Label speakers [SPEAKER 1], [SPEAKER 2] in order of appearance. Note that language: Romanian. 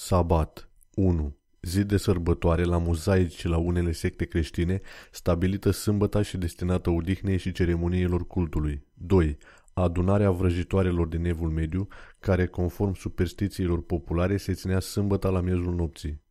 [SPEAKER 1] Sabat 1. Zi de sărbătoare la muzaici și la unele secte creștine, stabilită sâmbăta și destinată odihnei și ceremoniilor cultului. 2. Adunarea vrăjitoarelor din Evul Mediu, care, conform superstițiilor populare, se ținea sâmbăta la miezul nopții.